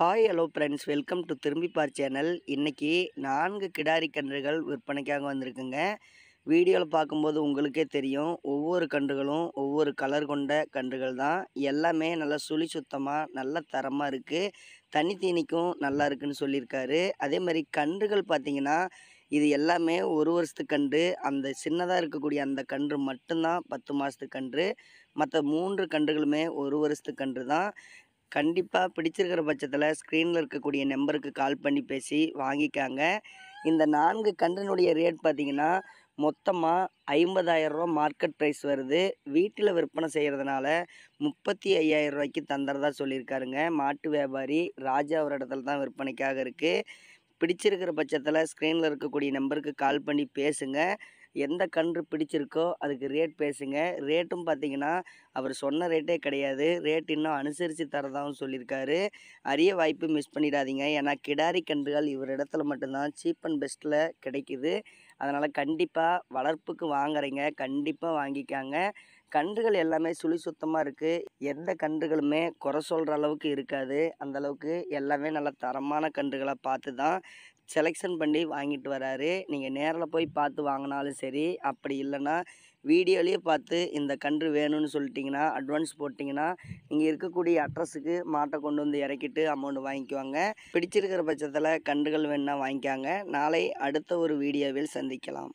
hi hello friends welcome to திரும்பிப்பார் channel இன்றைக்கி நான்கு கிடாரி கன்றுகள் விற்பனைக்காக வந்திருக்குங்க வீடியோவில் பார்க்கும்போது உங்களுக்கே தெரியும் ஒவ்வொரு கன்றுகளும் ஒவ்வொரு கலர் கொண்ட கன்றுகள் தான் எல்லாமே நல்லா சுழி சுத்தமாக நல்ல தரமாக இருக்குது தனி தீனிக்கும் நல்லா இருக்குதுன்னு சொல்லியிருக்காரு அதே மாதிரி கன்றுகள் பார்த்திங்கன்னா இது எல்லாமே ஒரு வருஷத்து கன்று அந்த சின்னதாக இருக்கக்கூடிய அந்த கன்று மட்டும்தான் பத்து மாதத்துக்கு கன்று மற்ற மூன்று கன்றுகளுமே ஒரு வருஷத்துக்கு கன்று தான் கண்டிப்பாக பிடிச்சிருக்கிற பட்சத்தில் ஸ்க்ரீனில் இருக்கக்கூடிய நம்பருக்கு கால் பண்ணி பேசி வாங்கிக்காங்க இந்த நான்கு கன்றனுடைய ரேட் பார்த்திங்கன்னா மொத்தமாக ஐம்பதாயிரரூவா மார்க்கெட் ப்ரைஸ் வருது வீட்டில் விற்பனை செய்கிறதுனால முப்பத்தி ஐயாயிரம் ரூபாய்க்கு தந்துறதா சொல்லியிருக்காருங்க மாட்டு வியாபாரி ராஜா ஒரு இடத்துல தான் விற்பனைக்காக இருக்குது பிடிச்சிருக்கிற பட்சத்தில் ஸ்க்ரீனில் இருக்கக்கூடிய நம்பருக்கு கால் பண்ணி பேசுங்கள் எந்த கன்று பிடிச்சிருக்கோ அதுக்கு ரேட் பேசுங்க ரேட்டும் பார்த்தீங்கன்னா அவர் சொன்ன ரேட்டே கிடையாது ரேட் இன்னும் அனுசரித்து தரதாகவும் சொல்லியிருக்காரு அரிய வாய்ப்பு மிஸ் பண்ணிடாதீங்க ஏன்னா கிடாரி கன்றுகள் இவர் இடத்துல மட்டும்தான் சீப் அண்ட் பெஸ்ட்டில் கிடைக்குது அதனால் கண்டிப்பாக வளர்ப்புக்கு வாங்குறீங்க கண்டிப்பாக வாங்கிக்காங்க கன்றுகள் எல்லாமே சுழி சுத்தமாக இருக்குது எந்த கன்றுகளுமே குறை சொல்கிற அளவுக்கு இருக்காது அந்தளவுக்கு எல்லாமே நல்ல தரமான கன்றுகளை பார்த்து தான் செலெக்ஷன் பண்ணி வாங்கிட்டு வராரு நீங்கள் நேரில் போய் பார்த்து வாங்கினாலும் சரி அப்படி இல்லைன்னா வீடியோலேயே பார்த்து இந்த கன்று வேணும்னு சொல்லிட்டிங்கன்னா அட்வான்ஸ் போட்டிங்கன்னா நீங்கள் இருக்கக்கூடிய அட்ரஸுக்கு மாட்டை கொண்டு வந்து இறக்கிட்டு அமௌண்ட் வாங்கிக்குவாங்க பிடிச்சிருக்கிற பட்சத்தில் கன்றுகள் வேணுன்னா வாங்கிக்காங்க நாளை அடுத்த ஒரு வீடியோவில் சந்திக்கலாம்